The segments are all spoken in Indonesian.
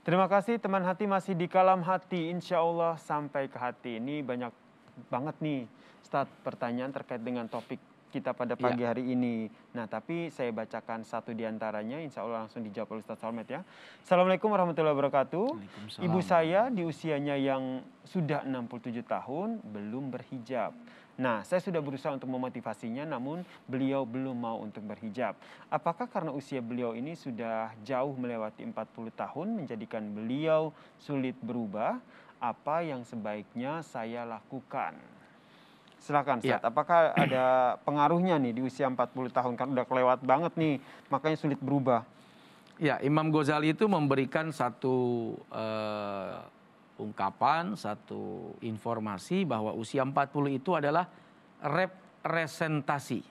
Terima kasih teman hati masih di kalam hati. Insya Allah sampai ke hati. Ini banyak banget nih start pertanyaan terkait dengan topik kita pada iya. pagi ya. hari ini. Nah, tapi saya bacakan satu diantaranya, insya Allah langsung dijawab oleh Ustaz Salmet ya. Assalamualaikum warahmatullahi wabarakatuh. Ibu saya di usianya yang sudah 67 tahun, belum berhijab. Nah, saya sudah berusaha untuk memotivasinya, namun beliau belum mau untuk berhijab. Apakah karena usia beliau ini sudah jauh melewati 40 tahun, menjadikan beliau sulit berubah? Apa yang sebaiknya saya lakukan? Silakan, Ustaz. Ya. Apakah ada pengaruhnya nih di usia 40 tahun? Kan udah kelewat banget nih, makanya sulit berubah. Ya, Imam Ghazali itu memberikan satu uh, ungkapan, satu informasi bahwa usia 40 itu adalah representasi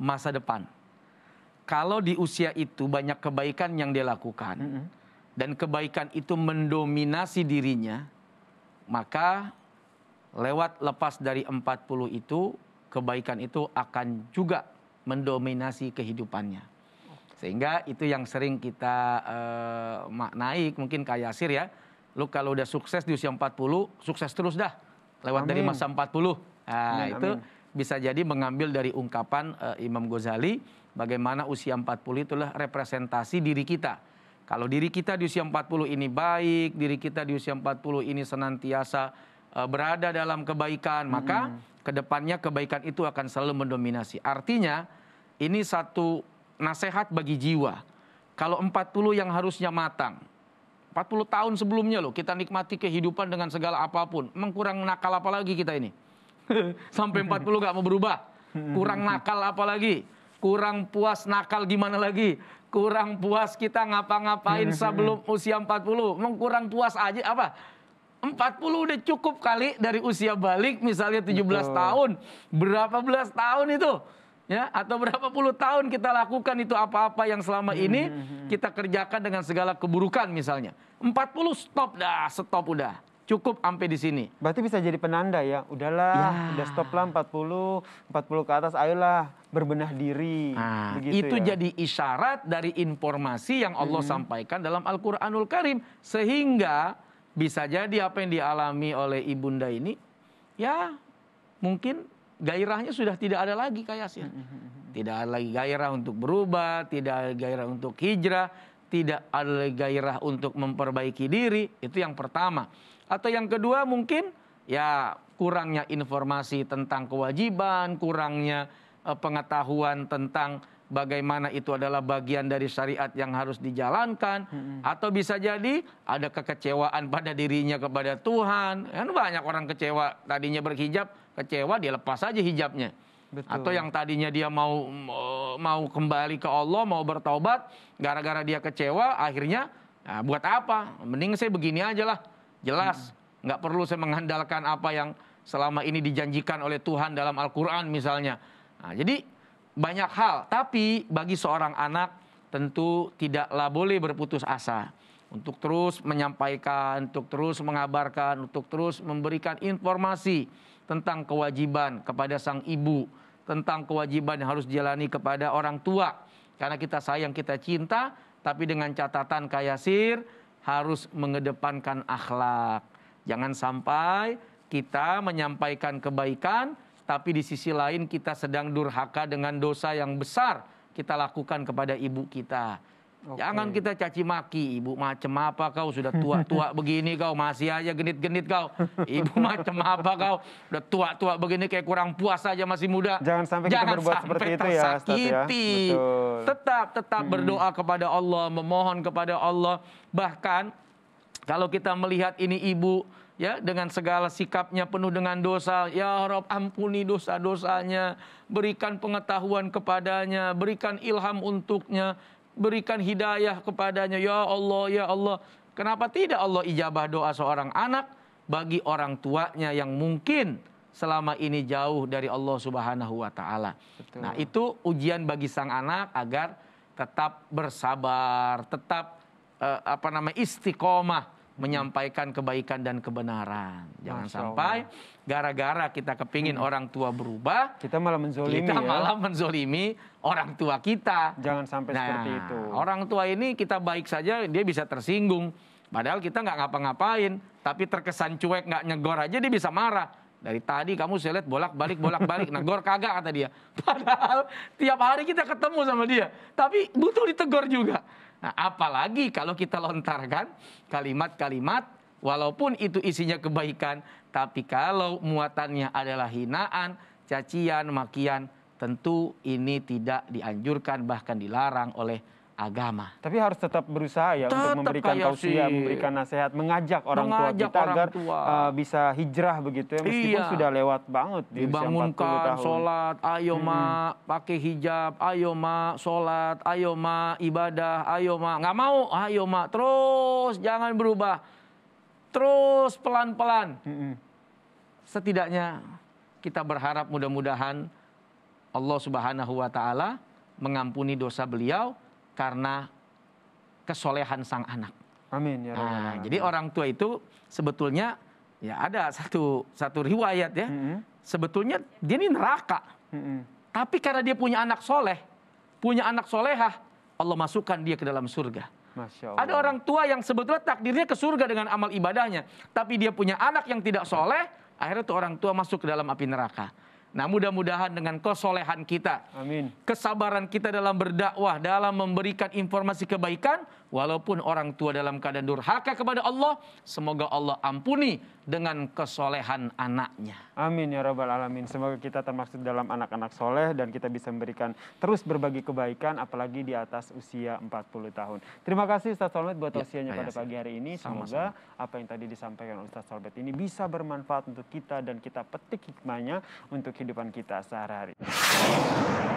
masa depan. Kalau di usia itu banyak kebaikan yang dilakukan mm -hmm. dan kebaikan itu mendominasi dirinya, maka lewat lepas dari 40 itu kebaikan itu akan juga mendominasi kehidupannya. Sehingga itu yang sering kita uh, maknai mungkin kayak Yasir ya Lu kalau udah sukses di usia 40, sukses terus dah. Lewat amin. dari masa 40. Nah, amin, itu amin. bisa jadi mengambil dari ungkapan uh, Imam Ghazali bagaimana usia 40 itulah representasi diri kita. Kalau diri kita di usia 40 ini baik, diri kita di usia 40 ini senantiasa uh, berada dalam kebaikan, maka ke kedepannya kebaikan itu akan selalu mendominasi. Artinya ini satu nasihat bagi jiwa. Kalau 40 yang harusnya matang, 40 tahun sebelumnya loh kita nikmati kehidupan dengan segala apapun. Emang kurang nakal apa lagi kita ini? Sampai 40 gak mau berubah. Kurang nakal apa lagi? Kurang puas nakal gimana lagi? Kurang puas kita ngapa-ngapain sebelum usia 40. Emang kurang puas aja apa? 40 udah cukup kali dari usia balik misalnya 17 Betul. tahun. Berapa belas tahun itu? ya atau berapa puluh tahun kita lakukan itu apa-apa yang selama hmm, ini hmm, hmm. kita kerjakan dengan segala keburukan misalnya. 40 stop dah, stop udah. Cukup sampai di sini. Berarti bisa jadi penanda ya. Udahlah, ya. udah stop lah 40, 40 ke atas ayolah berbenah diri. Nah, Begitu itu ya. jadi isyarat dari informasi yang Allah hmm. sampaikan dalam Al-Qur'anul Karim sehingga bisa jadi apa yang dialami oleh ibunda ini ya mungkin gairahnya sudah tidak ada lagi Kak Yasin. Hmm, hmm, hmm, tidak ada lagi gairah untuk berubah, tidak ada gairah untuk hijrah, tidak ada lagi gairah untuk memperbaiki diri. Itu yang pertama. Atau yang kedua mungkin ya kurangnya informasi tentang kewajiban, kurangnya eh, pengetahuan tentang bagaimana itu adalah bagian dari syariat yang harus dijalankan hmm. atau bisa jadi ada kekecewaan pada dirinya kepada Tuhan kan banyak orang kecewa tadinya berhijab kecewa dia lepas saja hijabnya Betul. atau yang tadinya dia mau eh, mau kembali ke Allah mau bertaubat gara-gara dia kecewa akhirnya nah, buat apa mending saya begini aja lah jelas hmm. nggak perlu saya mengandalkan apa yang selama ini dijanjikan oleh Tuhan dalam Al-Quran misalnya nah, jadi banyak hal, tapi bagi seorang anak tentu tidaklah boleh berputus asa untuk terus menyampaikan, untuk terus mengabarkan, untuk terus memberikan informasi tentang kewajiban kepada sang ibu, tentang kewajiban yang harus dijalani kepada orang tua. Karena kita sayang, kita cinta, tapi dengan catatan sir harus mengedepankan akhlak. Jangan sampai kita menyampaikan kebaikan tapi di sisi lain kita sedang durhaka dengan dosa yang besar kita lakukan kepada ibu kita. Okay. Jangan kita caci maki, ibu macam apa kau sudah tua-tua begini kau masih aja genit-genit kau. Ibu macam apa kau sudah tua-tua begini kayak kurang puas aja masih muda. Jangan sampai Jangan kita berbuat sampai seperti itu ya, ya. tersakiti. ya. Betul. Tetap tetap hmm. berdoa kepada Allah, memohon kepada Allah. Bahkan kalau kita melihat ini ibu ya dengan segala sikapnya penuh dengan dosa ya Rob ampuni dosa-dosanya berikan pengetahuan kepadanya berikan ilham untuknya berikan hidayah kepadanya ya Allah ya Allah kenapa tidak Allah ijabah doa seorang anak bagi orang tuanya yang mungkin selama ini jauh dari Allah Subhanahu wa taala. Nah, itu ujian bagi sang anak agar tetap bersabar, tetap eh, apa namanya istiqomah Hmm. menyampaikan kebaikan dan kebenaran. Jangan sampai gara-gara kita kepingin hmm. orang tua berubah, kita malah menzolimi. Kita ya? malah menzolimi orang tua kita. Jangan sampai nah, seperti itu. Orang tua ini kita baik saja dia bisa tersinggung. Padahal kita nggak ngapa-ngapain, tapi terkesan cuek nggak nyegor aja dia bisa marah. Dari tadi kamu saya lihat bolak-balik bolak-balik negor kagak kata dia. Padahal tiap hari kita ketemu sama dia, tapi butuh ditegor juga. Nah, apalagi kalau kita lontarkan kalimat-kalimat walaupun itu isinya kebaikan, tapi kalau muatannya adalah hinaan, cacian, makian, tentu ini tidak dianjurkan bahkan dilarang oleh agama. Tapi harus tetap berusaha ya tetap untuk memberikan tausiah, memberikan nasihat, mengajak orang mengajak tua kita orang agar tua. Uh, bisa hijrah begitu ya. Meskipun iya. sudah lewat banget di Dibangunkan usia 40 tahun. sholat, ayo hmm. ma pakai hijab, ayo ma sholat, ayo ma ibadah, ayo ma nggak mau, ayo ma terus jangan berubah, terus pelan-pelan. Hmm. Setidaknya kita berharap mudah-mudahan Allah Subhanahu Wa Taala mengampuni dosa beliau karena kesolehan sang anak. Amin ya nah, Jadi orang tua itu sebetulnya ya ada satu satu riwayat ya. Mm-hmm. Sebetulnya dia ini neraka. Mm-hmm. Tapi karena dia punya anak soleh, punya anak solehah, Allah masukkan dia ke dalam surga. Masya Allah. Ada orang tua yang sebetulnya takdirnya ke surga dengan amal ibadahnya, tapi dia punya anak yang tidak soleh, akhirnya tuh orang tua masuk ke dalam api neraka. Nah mudah-mudahan dengan kesolehan kita, Amin. kesabaran kita dalam berdakwah, dalam memberikan informasi kebaikan, walaupun orang tua dalam keadaan durhaka kepada Allah, semoga Allah ampuni dengan kesolehan anaknya. Amin ya rabbal alamin. Semoga kita termasuk dalam anak-anak soleh dan kita bisa memberikan terus berbagi kebaikan apalagi di atas usia 40 tahun. Terima kasih Ustaz Solmed buat usianya ya, pada ya, pagi hari ini. Sama, semoga sama. apa yang tadi disampaikan Ustaz Solmed ini bisa bermanfaat untuk kita dan kita petik hikmahnya untuk kehidupan kita sehari-hari.